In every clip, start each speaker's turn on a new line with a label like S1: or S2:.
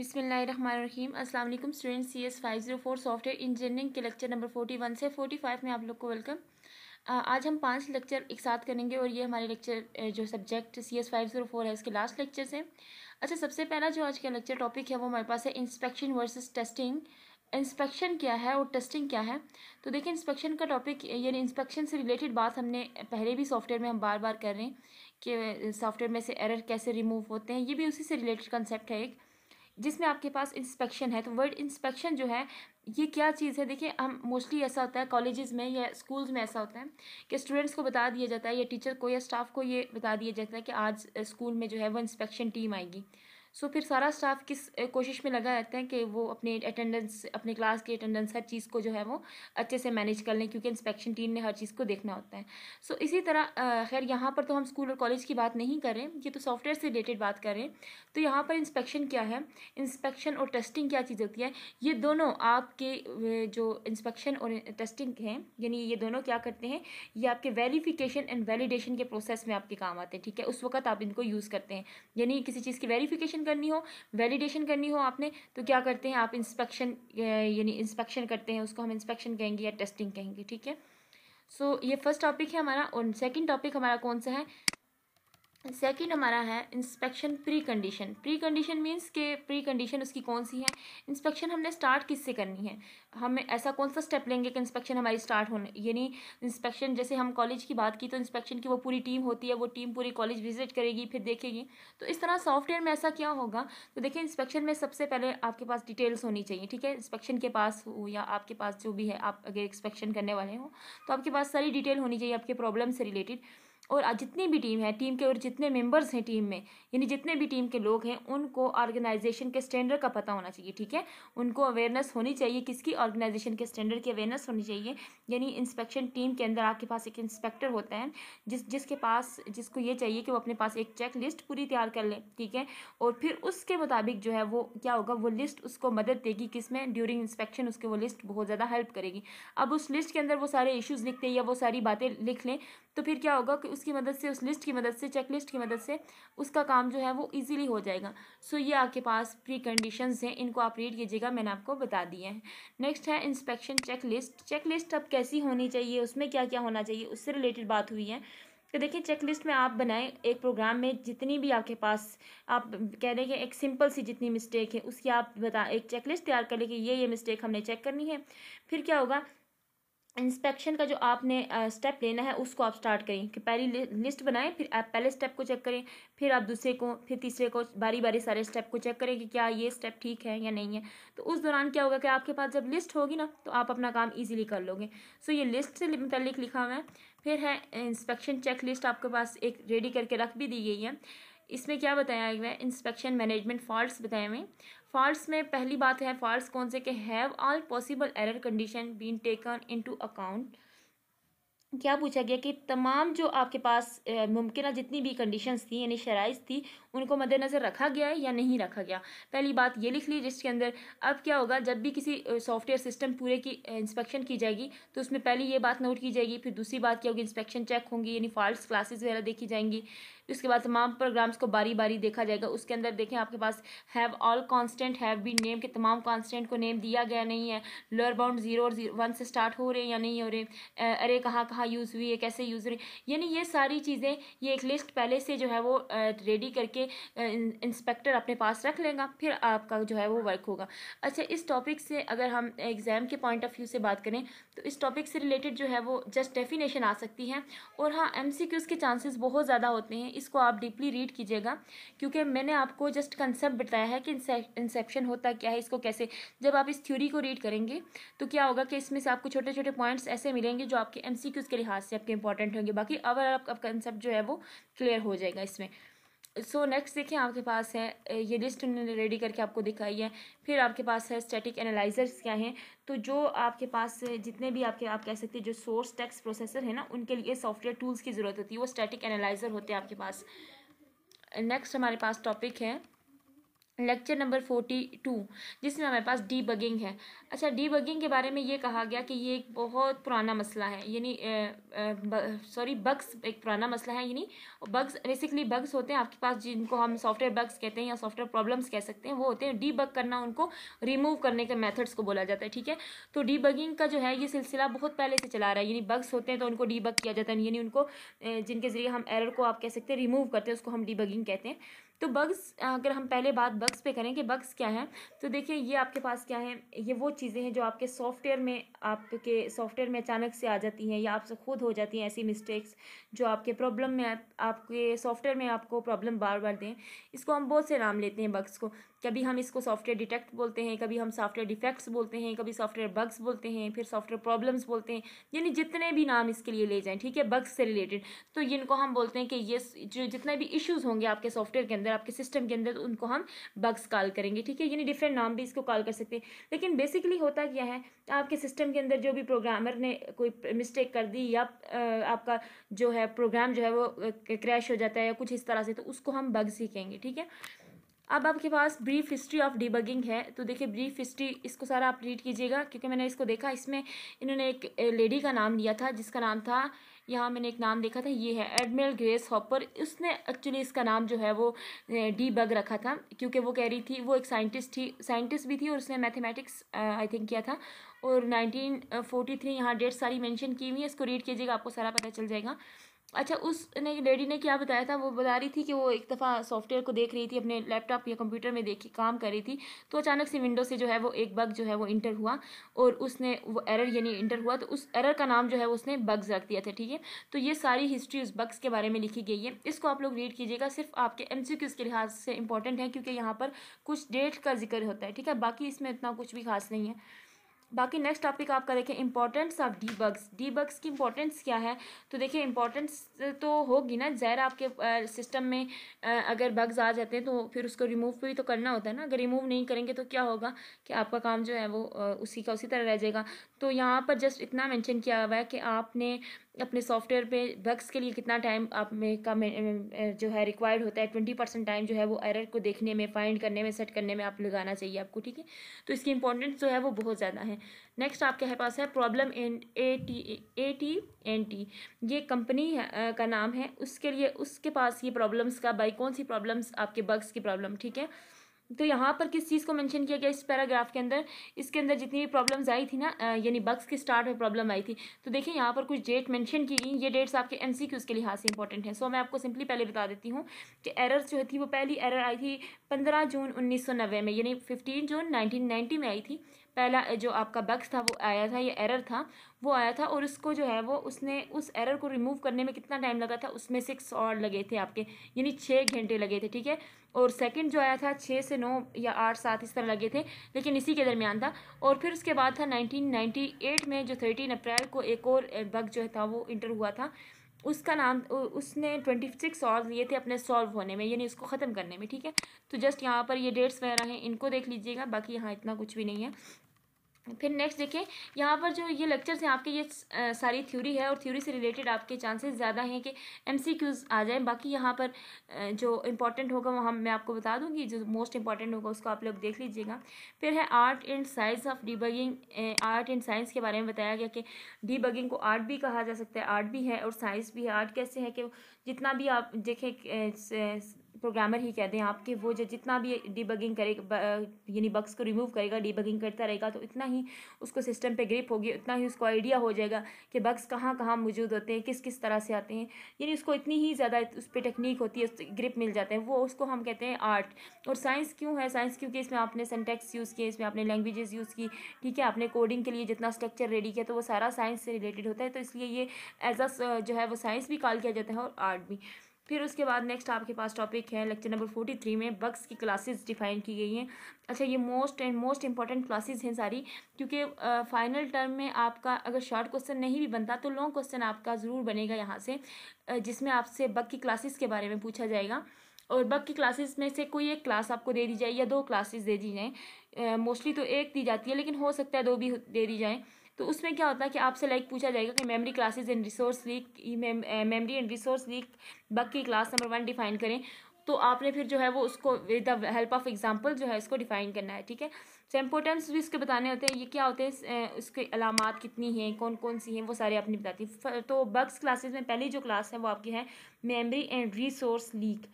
S1: बिसमीम अल्लाम student C S five zero four software engineering के लेक्चर नंबर फोर्टी वन से फोर्टी फाइव में आप लोग को वेलकम आज हम पांच लेक्चर एक साथ करेंगे और ये हमारे लेक्चर जो subject C S five zero four है इसके लास्ट लेक्चर से अच्छा सबसे पहला जो आज का लेक्चर टॉपिक है वो हमारे पास है इंस्पेक्शन वर्सेज टेस्टिंग इंस्पेक्शन क्या है और टेस्टिंग क्या है तो देखिए इंस्पेक्शन का टॉपिक यानी इंस्पेक्शन से रिलेटेड बात हमने पहले भी सॉफ्टवेयर में हम बार बार कर रहे हैं कि सॉफ्टवेयर में से एरर कैसे रिमूव होते हैं ये भी उसी से रिलेटेड कंसेप्ट है एक जिसमें आपके पास इंस्पेक्शन है तो वर्ड इंस्पेक्शन जो है ये क्या चीज़ है देखिए हम मोस्टली ऐसा होता है कॉलेजेस में या स्कूल्स में ऐसा होता है कि स्टूडेंट्स को बता दिया जाता है या टीचर को या स्टाफ को ये बता दिया जाता है कि आज स्कूल में जो है वो इंस्पेक्शन टीम आएगी सो फिर सारा स्टाफ किस कोशिश में लगा रहता है कि वो अपने अटेंडेंस अपने क्लास की अटेंडेंस हर चीज़ को जो है वो अच्छे से मैनेज कर लें क्योंकि इंस्पेक्शन टीम ने हर चीज़ को देखना होता है सो so, इसी तरह खैर यहाँ पर तो हम स्कूल और कॉलेज की बात नहीं कर रहे ये तो सॉफ्टवेयर से रिलेटेड बात कर रहे हैं तो यहाँ पर इंस्पेक्शन क्या है इंस्पेक्शन और टेस्टिंग क्या चीज़ होती है ये दोनों आपके जो इंस्पेक्शन और टेस्टिंग हैं यानी ये दोनों क्या करते हैं ये आपके वेरीफिकेशन एंड वैलिडेशन के प्रोसेस में आपके काम आते हैं ठीक है उस वक्त आप इनको यूज़ करते हैं यानी किसी चीज़ की वेरीफिकेशन करनी हो वैलिडेशन करनी हो आपने तो क्या करते हैं आप इंस्पेक्शन यानी इंस्पेक्शन करते हैं उसको हम इंस्पेक्शन कहेंगे या टेस्टिंग कहेंगे ठीक है सो so, ये फर्स्ट टॉपिक है हमारा और सेकंड टॉपिक हमारा कौन सा है सेकेंड हमारा है inspection precondition precondition means के प्री कंडीशन उसकी कौन सी है इंस्पेक्शन हमने स्टार्ट किससे करनी है हम ऐसा कौन सा स्टेप लेंगे कि इंस्पेक्शन हमारी स्टार्ट होने यानी इंस्पेक्शन जैसे हम कॉलेज की बात की तो इंस्पेक्शन की वो पूरी टीम होती है वो टीम पूरी कॉलेज विजिट करेगी फिर देखेगी तो इस तरह सॉफ्टवेयर में ऐसा क्या होगा तो देखिए इंस्पेक्शन में सबसे पहले आपके पास डिटेल्स होनी चाहिए ठीक है इंस्पेक्शन के पास हो या आपके पास जो भी है आप अगर इंस्पेक्शन करने वाले हों तो आपके पास सारी डिटेल होनी चाहिए आपके प्रॉब्लम से रिलेटेड और जितनी भी टीम है टीम के और जितने मेंबर्स हैं टीम में यानी जितने भी टीम के लोग हैं उनको ऑर्गेनाइजेशन के स्टैंडर्ड का पता होना चाहिए ठीक है उनको अवेयरनेस होनी चाहिए किसकी ऑर्गेनाइजेशन के स्टैंडर्ड की अवेयरनेस होनी चाहिए यानी इंस्पेक्शन टीम के अंदर आपके पास एक इंस्पेक्टर होता है जिस जिसके पास जिसको ये चाहिए कि वो अपने पास एक चेक लिस्ट पूरी तैयार कर लें ठीक है और फिर उसके मुताबिक जो है वो क्या होगा वो लिस्ट उसको मदद देगी में ड्यूरिंग इंस्पेक्शन उसके वो लिस्ट बहुत ज़्यादा हेल्प करेगी अब उस लिस्ट के अंदर वो सारे इश्यूज़ लिखते हैं या वो सारी बातें लिख लें तो फिर क्या होगा कि उसकी मदद से उस लिस्ट की मदद से चेक लिस्ट की मदद से उसका काम जो है वो इजीली हो जाएगा सो so, ये आपके पास प्री कंडीशन हैं इनको आप रीड कीजिएगा मैंने आपको बता दिए हैं नेक्स्ट है inspection checklist checklist अब कैसी होनी चाहिए उसमें क्या क्या होना चाहिए उससे रिलेटेड बात हुई है तो देखिए चेक लिस्ट में आप बनाएं एक प्रोग्राम में जितनी भी आपके पास आप कह रहे हैं एक सिंपल सी जितनी मिस्टेक है उसकी आप बता एक चेक लिस्ट तैयार कर लें कि ये ये मिस्टेक हमने चेक करनी है फिर क्या होगा इंस्पेक्शन का जो आपने स्टेप लेना है उसको आप स्टार्ट करें कि पहली लिस्ट बनाएं फिर आप पहले स्टेप को चेक करें फिर आप दूसरे को फिर तीसरे को बारी बारी सारे स्टेप को चेक करें कि क्या ये स्टेप ठीक है या नहीं है तो उस दौरान क्या होगा कि आपके पास जब लिस्ट होगी ना तो आप अपना काम ईजिली कर लोगे सो ये लिस्ट से मुतलिक लिखा हुआ है फिर है इंस्पेक्शन चेक लिस्ट आपके पास एक रेडी करके रख भी दी गई है इसमें क्या बताया गया है इंस्पेक्शन मैनेजमेंट फॉल्ट बताए हुए फॉल्ट में पहली बात है फॉल्ट कौन से कि have all possible error condition been taken into account क्या पूछा गया कि तमाम जो आपके पास मुमकिन जितनी भी कंडीशंस थी यानी शराइ थी उनको मद्देनज़र रखा गया है या नहीं रखा गया पहली बात ये लिख ली जिसके अंदर अब क्या होगा जब भी किसी सॉफ्टवेयर सिस्टम पूरे की इंस्पेक्शन की जाएगी तो उसमें पहली ये बात नोट की जाएगी फिर दूसरी बात क्या होगी इंस्पेक्शन चेक होंगी यानी फॉल्ट क्लासेज वगैरह देखी जाएंगी उसके बाद तमाम प्रोग्राम्स को बारी बारी देखा जाएगा उसके अंदर देखें आपके पास have all constant have be name के तमाम कॉन्स्टेंट को नेम दिया गया नहीं है लोअर बाउंड जीरो और जीरो वन से स्टार्ट हो रहे हैं या नहीं हो रहे अरे कहाँ कहाँ यूज़ हुई है कैसे यूज़ हो रही यानी ये सारी चीज़ें ये एक लिस्ट पहले से जो है वो रेडी करके इंस्पेक्टर अपने पास रख लेगा फिर आपका जो है वो वर्क होगा अच्छा इस टॉपिक से अगर हम एग्ज़ाम के पॉइंट ऑफ व्यू से बात करें तो इस टॉपिक से रिलेटेड जो है वो जस्ट डेफिनेशन आ सकती है और हाँ एम के चांसेस बहुत ज़्यादा होते हैं इसको आप डीपली रीड कीजिएगा क्योंकि मैंने आपको जस्ट कंसेप्ट बताया है कि इंसेप्शन होता क्या है इसको कैसे जब आप इस थ्योरी को रीड करेंगे तो क्या होगा कि इसमें से आपको छोटे छोटे पॉइंट्स ऐसे मिलेंगे जो आपके एम के लिहाज से आपके इंपॉर्टेंट होंगे बाकी अवर आपका कंसेप्ट जो है वो क्लियर हो जाएगा इसमें सो नेक्स्ट देखिए आपके पास है ये लिस्ट उन्होंने रेडी करके आपको दिखाई है फिर आपके पास है स्टैटिक एनालाइजर्स क्या हैं तो जो आपके पास जितने भी आपके आप कह सकते हैं जो सोर्स टेक्स प्रोसेसर है ना उनके लिए सॉफ्टवेयर टूल्स की ज़रूरत होती है वो स्टैटिक एनालाइज़र होते हैं आपके पास नेक्स्ट हमारे पास टॉपिक है लेक्चर नंबर फोर्टी टू जिसमें हमारे पास डी बगिंग है अच्छा डी बगिंग के बारे में ये कहा गया कि ये एक बहुत पुराना मसला है यानी सॉरी बग्स एक पुराना मसला है यानी बग्स बेसिकली बग्स होते हैं आपके पास जिनको हम सॉफ्टवेयर बग्स कहते हैं या सॉफ्टवेयर प्रॉब्लम्स कह सकते हैं वो होते हैं डी बग करना उनको रिमूव करने के मैथड्स को बोला जाता है ठीक है तो डी बगिंग का जो है ये सिलसिला बहुत पहले से चला रहा है यानी बग्स होते हैं तो उनको डी बग किया जाता है यानी उनको जिनके ज़रिए हम एरर को आप कह सकते हैं रिमूव करते हैं उसको हम डी बगिंग कहते हैं तो बग्स अगर हम पहले बात बग्स पे करें कि बग्स क्या है तो देखिए ये आपके पास क्या है ये वो चीज़ें हैं जो आपके सॉफ्टवेयर में आपके सॉफ्टवेयर में अचानक से आ जाती हैं या आपसे खुद हो जाती हैं ऐसी मिस्टेक्स जो आपके प्रॉब्लम में आपके सॉफ्टवेयर में आपको प्रॉब्लम बार बार दें इसको हम बहुत से नाम लेते हैं बग्स को कभी हम इसको सॉफ्टवेयर डिटेक्ट बोलते हैं कभी हम सॉफ्टवेयर डिफेक्ट्स बोलते हैं कभी सॉफ्टवेयर बग्स बोलते हैं फिर सॉफ्टवेयर प्रॉब्लम्स बोलते हैं यानी जितने भी नाम इसके लिए ले जाएँ ठीक है बग्स से रिलेटेड तो इनको हम बोलते हैं कि ये जो जितने भी इश्यूज़ होंगे आपके सॉफ्टवेयर के अंदर आपके सिस्टम के अंदर तो उनको हम बग्स कॉल करेंगे ठीक है यानी डिफरेंट नाम भी इसको कॉल कर सकते हैं लेकिन बेसिकली होता क्या है आपके सिस्टम सिस्टम के अंदर जो भी प्रोग्रामर ने कोई मिस्टेक कर दी या आपका जो है प्रोग्राम जो है वो क्रैश हो जाता है या कुछ इस तरह से तो उसको हम बग सीखेंगे ठीक है अब आपके पास ब्रीफ हिस्ट्री ऑफ डिबगिंग है तो देखिए ब्रीफ हिस्ट्री इसको सारा आप रीड कीजिएगा क्योंकि मैंने इसको देखा इसमें इन्होंने एक लेडी का नाम लिया था जिसका नाम था यहाँ मैंने एक नाम देखा था ये है एडमिरल ग्रेस हॉपर उसने एक्चुअली इसका नाम जो है वो डी बग रखा था क्योंकि वो कह रही थी वो एक साइंटिस्ट थी साइंटिस्ट भी थी और उसने मैथमेटिक्स आई थिंक किया था और 1943 फोर्टी थ्री यहाँ डेट सारी मेंशन की हुई है इसको रीड कीजिएगा आपको सारा पता चल जाएगा अच्छा उस ने लेडी ने क्या बताया था वो बता रही थी कि वो एक दफ़ा सॉफ्टवेयर को देख रही थी अपने लैपटॉप या कंप्यूटर में देख के काम कर रही थी तो अचानक से विंडो से जो है वो एक बग जो है वो इंटर हुआ और उसने वो एरर यानी इंटर हुआ तो उस एरर का नाम जो है उसने बग्स रख दिया था ठीक है तो ये सारी हिस्ट्री उस बग्स के बारे में लिखी गई है इसको आप लोग रीड कीजिएगा सिर्फ आपके एम के लिहाज से इंपॉर्टेंट है क्योंकि यहाँ पर कुछ डेट का जिक्र होता है ठीक है बाकी इसमें इतना कुछ भी खास नहीं है बाकी नेक्स्ट टॉपिक आपका देखें इंपॉर्टेंस ऑफ डीबग्स डीबग्स की इंपॉर्टेंस क्या है तो देखिए इंपॉर्टेंस तो होगी ना जहर आपके सिस्टम में अगर बग्स आ जाते हैं तो फिर उसको रिमूव भी तो करना होता है ना अगर रिमूव नहीं करेंगे तो क्या होगा कि आपका काम जो है वो उसी का उसी तरह रह जाएगा तो यहाँ पर जस्ट इतना मैंशन किया हुआ है कि आपने अपने सॉफ्टवेयर पे बग्स के लिए कितना टाइम आप में का में, जो है रिक्वायर्ड होता है ट्वेंटी परसेंट टाइम जो है वो एरर को देखने में फाइंड करने में सेट करने में आप लगाना चाहिए आपको ठीक है तो इसकी इंपॉर्टेंस जो है वो बहुत ज़्यादा है नेक्स्ट आपके पास है problem in A T A T and T ये कंपनी का नाम है उसके लिए उसके पास ये प्रॉब्लम्स का बाई कौन सी प्रॉब्लम्स आपके बग्स की प्रॉब्लम ठीक है तो यहाँ पर किस चीज़ को मेंशन किया गया इस पैराग्राफ के अंदर इसके अंदर जितनी भी प्रॉब्लम्स आई थी ना यानी बक्स के स्टार्ट में प्रॉब्लम आई थी तो देखिए यहाँ पर कुछ डेट मेंशन की गई ये डेट्स आपके एम के लिहाज से इंपॉर्टेंट हैं सो मैं आपको सिंपली पहले बता देती हूँ कि एरर जो थी वो पहली एरर आई थी पंद्रह जून उन्नीस में यानी फिफ्टीन जून नाइनटीन में आई थी पहला जो आपका बक्स था वो आया था ये एरर था वो आया था और उसको जो है वो उसने उस एरर को रिमूव करने में कितना टाइम लगा था उसमें सिक्स और लगे थे आपके यानी छः घंटे लगे थे ठीक है और सेकंड जो आया था छः से नौ या आठ सात इस तरह लगे थे लेकिन इसी के दरमियान था और फिर उसके बाद था नाइनटीन में जो थर्टीन अप्रैल को एक और बग जो था वो इंटर हुआ था उसका नाम उसने ट्वेंटी सिक्स और लिए थे अपने सॉल्व होने में यानी उसको ख़त्म करने में ठीक है तो जस्ट यहाँ पर ये डेट्स वगैरह हैं इनको देख लीजिएगा बाकी यहाँ इतना कुछ भी नहीं है फिर नेक्स्ट देखें यहाँ पर जो ये लेक्चर्स हैं आपके ये सारी थ्योरी है और थ्योरी से रिलेटेड आपके चांसेस ज़्यादा हैं कि एमसीक्यूज आ जाएं बाकी यहाँ पर जो इम्पॉर्टेंट होगा वहाँ मैं आपको बता दूंगी जो मोस्ट इंपॉर्टेंट होगा उसको आप लोग देख लीजिएगा फिर है art and science of debugging art and science के बारे में बताया गया कि डिबगिंग को आर्ट भी कहा जा सकता है आर्ट भी है और साइंस भी है आर्ट कैसे है कि जितना भी आप देखें प्रोग्रामर ही कह दें आपके वो जो जितना भी डीबगिंग करेगा यानी बक्स को रिमूव करेगा डीबगिंग करता रहेगा तो इतना ही उसको सिस्टम पे ग्रिप होगी उतना ही उसको आइडिया हो जाएगा कि बक्स कहाँ कहाँ मौजूद होते हैं किस किस तरह से आते हैं यानी उसको इतनी ही ज़्यादा उस पर टेक्निक होती है ग्रिप मिल जाते हैं वो उसको हम कहते हैं आर्ट और साइंस क्यों है साइंस क्योंकि इसमें आपने सेंटेक्स यूज़ किए इसमें आपने लैंग्वेजेस यूज़ की ठीक है आपने कोडिंग के लिए जितना स्ट्रक्चर रेडी किया तो वो सारा साइंस से रिलेटेड होता है तो इसलिए ये एज अ जो है वो साइंस भी कॉल किया जाता है और आर्ट भी फिर उसके बाद नेक्स्ट आपके पास टॉपिक है लेक्चर नंबर फोर्टी थ्री में बक्स की क्लासेस डिफाइन की गई हैं अच्छा ये most and most important classes हैं सारी क्योंकि फाइनल टर्म में आपका अगर शॉर्ट क्वेश्चन नहीं भी बनता तो लॉन्ग क्वेश्चन आपका ज़रूर बनेगा यहाँ से जिसमें आपसे बग की क्लासेस के बारे में पूछा जाएगा और बग की क्लासेस में से कोई एक क्लास आपको दे दी जाए या दो क्लासेस दे दी जाएँ मोस्टली तो एक दी जाती है लेकिन हो सकता है दो भी दे दी जाएँ तो उसमें क्या होता है कि आपसे लाइक पूछा जाएगा कि memory classes and resource leak memory and resource leak bug की क्लास नंबर वन डिफाइन करें तो आपने फिर जो है वो उसको with the help of example जो है इसको डिफाइन करना है ठीक है सो इम्पोर्टेंस भी इसके बताने होते हैं ये क्या होते हैं उसके अलामत कितनी हैं कौन कौन सी हैं वो सारे आपने बताती हैं तो बग्स क्लासेज में पहली जो क्लास है वो आपकी है मेमरी एंड रिसोर्स लीक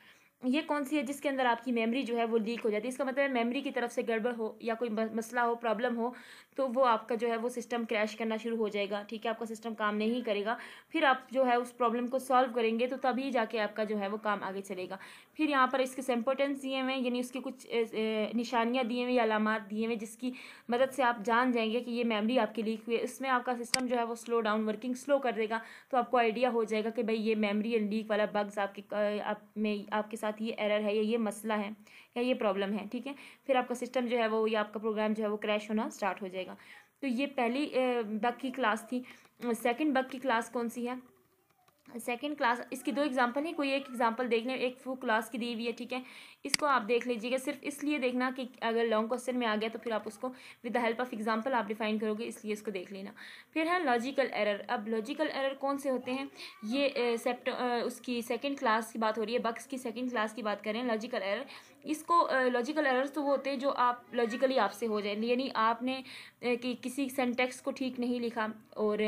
S1: ये कौन सी है जिसके अंदर आपकी मेमोरी जो है वो लीक हो जाती है इसका मतलब है मेमोरी की तरफ से गड़बड़ हो या कोई मसला हो प्रॉब्लम हो तो वो आपका जो है वो सिस्टम क्रैश करना शुरू हो जाएगा ठीक है आपका सिस्टम काम नहीं करेगा फिर आप जो है उस प्रॉब्लम को सॉल्व करेंगे तो तभी जाके आपका जो है वो काम आगे चलेगा फिर यहाँ पर इसके सिम्पोर्टेंस दिए हुए यानी उसके कुछ निशानियाँ दिए हुए या अलामत दिए हुए जिसकी मदद से आप जान जाएंगे कि ये मेमरी आपकी लीक हुई है इसमें आपका सिस्टम जो है वो स्लो डाउन वर्किंग स्लो कर देगा तो आपको आइडिया हो जाएगा कि भाई ये मेमरी लीक वाला बग्स आपके आप में आपके साथ साथ ये एरर है या ये मसला है या ये प्रॉब्लम है ठीक है फिर आपका सिस्टम जो है वो या आपका प्रोग्राम जो है वो क्रैश होना स्टार्ट हो जाएगा तो ये पहली बग की क्लास थी सेकंड बग की क्लास कौन सी है सेकेंड क्लास इसकी दो एग्जाम्पल हैं कोई एक एग्जाम्पल देख लें एक फू क्लास की दी हुई है ठीक है इसको आप देख लीजिएगा सिर्फ इसलिए देखना कि अगर लॉन्ग क्वेश्चन में आ गया तो फिर आप उसको with the help of example आप डिफाइन करोगे इसलिए इसको देख लेना फिर है लॉजिकल एरर अब लॉजिकल एरर कौन से होते हैं ये सेप्ट उसकी सेकेंड क्लास की बात हो रही है बक्स की सेकेंड क्लास की बात करें लॉजिकल एरर इसको लॉजिकल एरर्स तो वो होते हैं जो आप लॉजिकली आपसे हो जाए यानी आपने कि किसी सेंटेक्स को ठीक नहीं लिखा और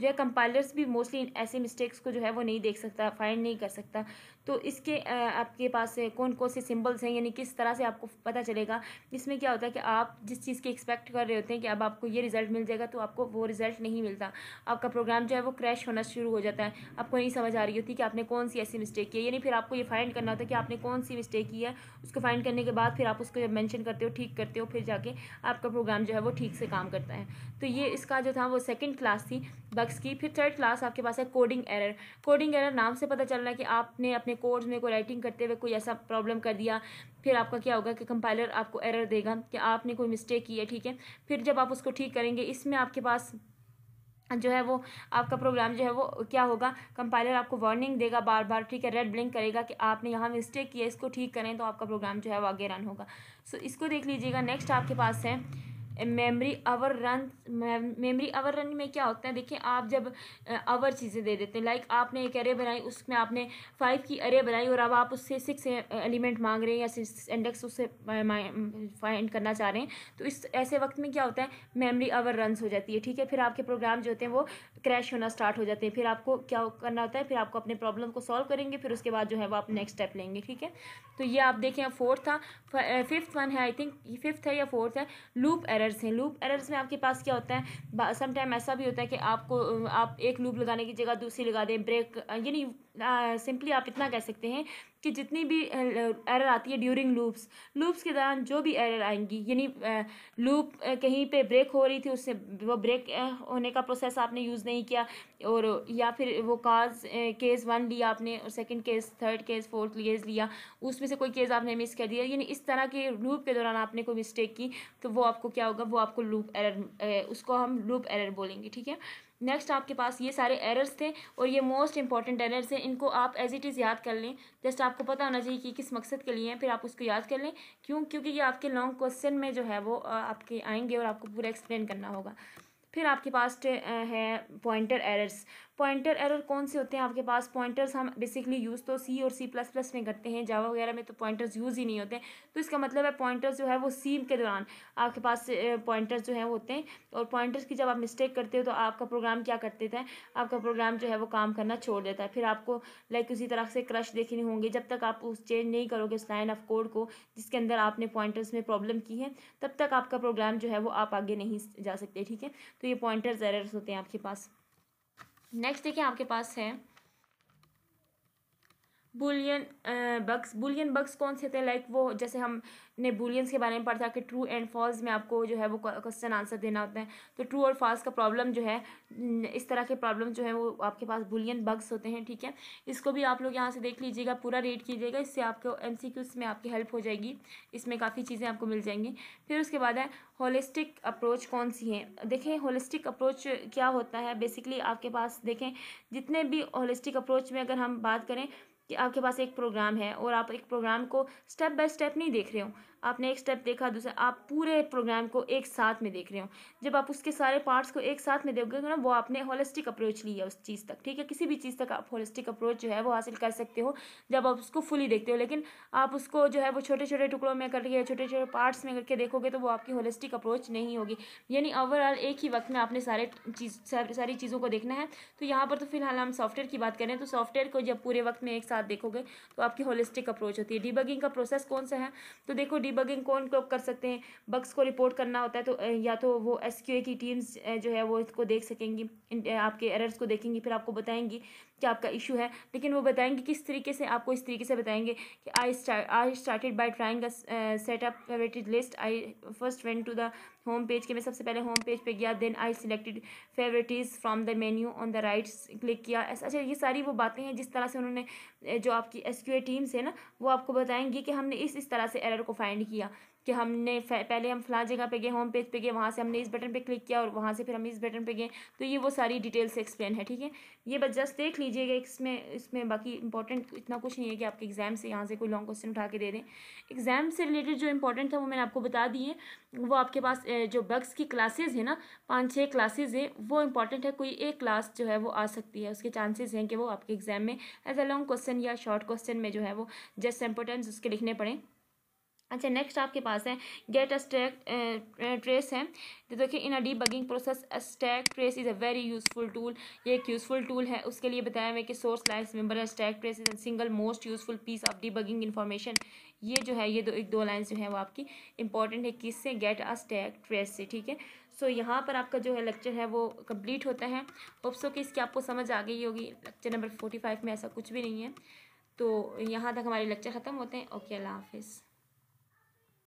S1: जो है कंपाइलर्स भी मोस्टली ऐसे मिस्टेक्स को जो है वो नहीं देख सकता फाइंड नहीं कर सकता तो इसके आपके पास कौन कौन से सिम्बल्स हैं यानी किस तरह से आपको पता चलेगा इसमें क्या होता है कि आप जिस चीज़ की एक्सपेक्ट कर रहे होते हैं कि अब आपको ये रिज़ल्ट मिल जाएगा तो आपको वो रिज़ल्ट नहीं मिलता आपका प्रोग्राम जो है वो क्रैश होना शुरू हो जाता है आपको नहीं समझ आ रही होती कि आपने कौन सी ऐसी मिस्टेक की है यानी फिर आपको ये फाइंड करना होता है कि आपने कौन सी मिस्टेक की है उसको फाइंड करने के बाद फिर आप उसको जब मैंशन करते हो ठीक करते हो फिर जाके आपका प्रोग्राम जो है वो ठीक से काम करता है तो ये इसका जो था वो सेकेंड क्लास थी बक्स की फिर थर्ड क्लास आपके पास है कोडिंग एरर कोडिंग एरर नाम से पता चल रहा है कि आपने अपने कोड्स में कोई राइटिंग करते हुए कोई ऐसा प्रॉब्लम कर दिया फिर आपका क्या होगा कि कंपाइलर आपको एरर देगा कि आपने कोई मिस्टेक की है ठीक है फिर जब आप उसको ठीक करेंगे इसमें आपके पास जो है वो आपका प्रोग्राम जो है वो क्या होगा कंपाइलर आपको वार्निंग देगा बार बार ठीक है रेड ब्लिंक करेगा कि आपने यहाँ मिस्टेक किया इसको ठीक करें तो आपका प्रोग्राम जो है वो आगे रन होगा सो so, इसको देख लीजिएगा नेक्स्ट आपके पास है memory overrun memory overrun में क्या होता है देखिए आप जब अवर चीज़ें दे देते हैं लाइक आपने एक अरे बनाई उसमें आपने फाइव की अरे बनाई और अब आप उससे सिक्स एलिमेंट मांग रहे हैं या सिक्स इंडेक्स उससे फाइंड करना चाह रहे हैं तो इस ऐसे वक्त में क्या होता है मेमोरी अवर रन हो जाती है ठीक है फिर आपके प्रोग्राम जो होते हैं वो क्रैश होना स्टार्ट हो जाते हैं फिर आपको क्या करना होता है फिर आपको अपने प्रॉब्लम को सॉल्व करेंगे फिर उसके बाद जो है वो आप नेक्स्ट स्टेप लेंगे ठीक है तो ये आप देखें फोर्थ था फिफ्थ वन है आई थिंक फिफ्थ है या फोर्थ है लूप एरर एरर्स हैं लूप एरर्स में आपके पास क्या होता है समटाइम ऐसा भी होता है कि आपको आप एक लूप लगाने की जगह दूसरी लगा दें ब्रेक यानी सिंपली आप इतना कह सकते हैं कि जितनी भी एरर आती है ड्यूरिंग लूप्स लूप्स के दौरान जो भी एरर आएंगी यानी लूप कहीं पे ब्रेक हो रही थी उससे वो ब्रेक होने का प्रोसेस आपने यूज़ नहीं किया और या फिर वो काज केस वन लिया आपने और second case third case fourth case लिया उसमें से कोई केस आपने मिस कर दिया यानी इस तरह के लूप के दौरान आपने कोई मिस्टेक की तो वो आपको क्या होगा वो आपको लूप एरर उसको हम लूप एरर बोलेंगे ठीक है नेक्स्ट आपके पास ये सारे एरर्स थे और ये मोस्ट इंपॉर्टेंट एरर्स हैं इनको आप एज इट इज़ याद कर लें जस्ट आपको पता होना चाहिए कि किस मकसद के लिए हैं फिर आप उसको याद कर लें क्यों क्योंकि ये आपके लॉन्ग क्वेश्चन में जो है वो आपके आएंगे और आपको पूरा एक्सप्लेन करना होगा फिर आपके पास है पॉइंटर एरर्स पॉइंटर एरर कौन से होते हैं आपके पास पॉइंटर्स हम बेसिकली यूज़ तो सी और सी प्लस प्लस में करते हैं जावा वगैरह में तो पॉइंटर्स यूज़ ही नहीं होते तो इसका मतलब है पॉइंटर्स जो है वो सी के दौरान आपके पास पॉइंटर्स जो है वो होते हैं और पॉइंटर्स की जब आप मिस्टेक करते हो तो आपका प्रोग्राम क्या करते थे आपका प्रोग्राम जो है वो काम करना छोड़ देता है फिर आपको लाइक उसी तरह से क्रश देखने होंगे जब तक आप उस चेंज नहीं करोगे उस लाइन ऑफ कोड को जिसके अंदर आपने पॉइंटर्स में प्रॉब्लम की है तब तक आपका प्रोग्राम जो है वो आप आगे नहीं जा सकते ठीक है तो ये पॉइंटर्स एरर्स होते हैं आपके पास नेक्स्ट देखिए आपके पास है बुलियन बग्स बुलियन बग्स कौन से थे लाइक like वो जैसे हमने बुलियंस के बारे में पढ़ा था कि ट्रू एंड फॉल्स में आपको जो है वो क्वेश्चन आंसर देना होता है तो ट्रू और फॉल्स का प्रॉब्लम जो है इस तरह के प्रॉब्लम जो है वो आपके पास बुलियन बग्स होते हैं ठीक है इसको भी आप लोग यहाँ से देख लीजिएगा पूरा रीड कीजिएगा इससे आपको एम में आपकी हेल्प हो जाएगी इसमें काफ़ी चीज़ें आपको मिल जाएंगी फिर उसके बाद है होलिस्टिक अप्रोच कौन सी है देखें होलिस्टिक अप्रोच क्या होता है बेसिकली आपके पास देखें जितने भी होलिस्टिक अप्रोच में अगर हम बात करें कि आपके पास एक प्रोग्राम है और आप एक प्रोग्राम को स्टेप बाय स्टेप नहीं देख रहे हो आपने एक स्टेप देखा दूसरा आप पूरे प्रोग्राम को एक साथ में देख रहे हो जब आप उसके सारे पार्ट्स को एक साथ में देखोगे तो ना वो आपने होलिस्टिक अप्रोच लिया उस चीज़ तक ठीक है किसी भी चीज़ तक आप होलिस्टिक अप्रोच जो है वो हासिल कर सकते हो जब आप उसको फुली देखते हो लेकिन आप उसको जो है वो छोटे छोटे टुकड़ों में करके छोटे छोटे पार्ट्स में करके देखोगे तो वो आपकी होलिस्टिक अप्रोच नहीं होगी यानी ओवरऑल एक ही वक्त में आपने सारे चीज़ सारी चीज़ों को देखना है तो यहाँ पर तो फिलहाल हम सॉफ्टवेयर की बात करें तो सॉफ्टवेयर को जब पूरे वक्त में एक साथ साथ देखोगे तो आपकी होलिस्टिक अप्रोच होती है डीबगिंग का प्रोसेस कौन सा है तो देखो डीबगिंग कौन लोग कर सकते हैं बग्स को रिपोर्ट करना होता है तो या तो वो एस की टीम्स जो है वो इसको देख सकेंगी आपके एरर्स को देखेंगी फिर आपको बताएंगी कि आपका इशू है लेकिन वो बताएंगे किस तरीके से आपको इस तरीके से बताएंगे कि I I started by trying setup weighted list I first went to the home page के मैं सबसे पहले होम पेज पे गया then I selected favourites from the menu on the right click किया अच्छा ये सारी वो बातें हैं जिस तरह से उन्होंने जो आपकी एस क्यू ए टीम्स है ना वो आपको बताएंगी कि हमने इस इस तरह से एरर को फाइंड किया कि हमने पहले हम फला जगह पे गए होम पेज पे गए वहाँ से हमने इस बटन पे क्लिक किया और वहाँ से फिर हम इस बटन पे गए तो ये वो सारी डिटेल्स से एक्सप्लेन है ठीक है ये बस जस्ट देख लीजिएगा इसमें इसमें बाकी इंपॉर्टेंट इतना कुछ नहीं है कि आपके एग्ज़ाम से यहाँ से कोई लॉन्ग क्वेश्चन उठा के दे दें एग्ज़ाम से रिलेटेड जो इंपॉर्टेंट था वो मैंने आपको बता दिए वो आपके पास जो बग्स की क्लासेज है ना पाँच छः क्लासेज है वो इंपॉर्टेंट है कोई एक क्लास जो है वो आ सकती है उसके चांसेस हैं कि वो आपके एग्जाम में एज अ लॉन्ग क्वेश्चन या शॉर्ट क्वेश्चन में जो है वो जस्ट सैम्पो उसके लिखने पड़ें अच्छा नेक्स्ट आपके पास है गेट अस्टैक ट्रेस है तो देखिए in a debugging process a trace is a very useful tool ये एक यूज़फुल टूल है उसके लिए बताया हुआ कि source life member a stack trace is a single most useful piece of debugging information ये जो है ये दो एक दो लाइन्स जो है वो आपकी इंपॉर्टेंट है किस से गेट अ ट्रेस से ठीक है सो so, यहाँ पर आपका जो है लेक्चर है वो कम्प्लीट होता है होप्सो कि इसकी आपको समझ आ गई होगी लेक्चर नंबर फोर्टी फाइव में ऐसा कुछ भी नहीं है तो यहाँ तक हमारे लेक्चर ख़त्म होते हैं ओके अल्लाह हाफिज़